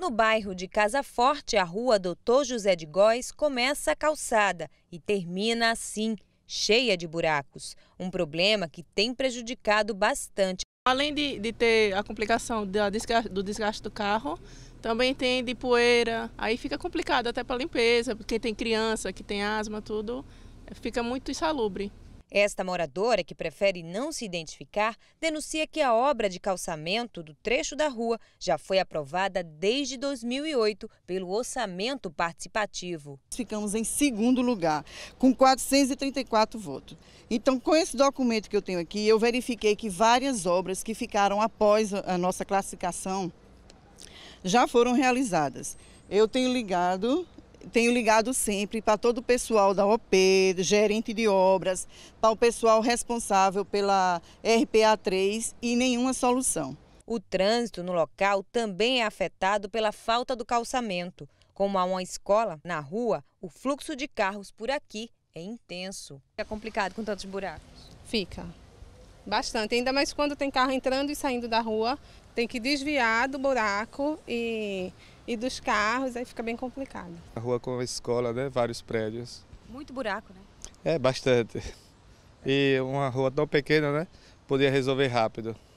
No bairro de Casa Forte, a rua Doutor José de Góes começa a calçada e termina assim, cheia de buracos. Um problema que tem prejudicado bastante. Além de, de ter a complicação do desgaste, do desgaste do carro, também tem de poeira. Aí fica complicado até para limpeza, porque tem criança que tem asma, tudo, fica muito insalubre. Esta moradora, que prefere não se identificar, denuncia que a obra de calçamento do trecho da rua já foi aprovada desde 2008 pelo orçamento participativo. Ficamos em segundo lugar, com 434 votos. Então, com esse documento que eu tenho aqui, eu verifiquei que várias obras que ficaram após a nossa classificação já foram realizadas. Eu tenho ligado tenho ligado sempre para todo o pessoal da OP, gerente de obras, para o pessoal responsável pela RPA3 e nenhuma solução. O trânsito no local também é afetado pela falta do calçamento. Como há uma escola na rua, o fluxo de carros por aqui é intenso. É complicado com tantos buracos? Fica. Bastante, ainda mais quando tem carro entrando e saindo da rua, tem que desviar do buraco e e dos carros, aí fica bem complicado. A rua com a escola, né? Vários prédios. Muito buraco, né? É, bastante. E uma rua tão pequena, né? Podia resolver rápido.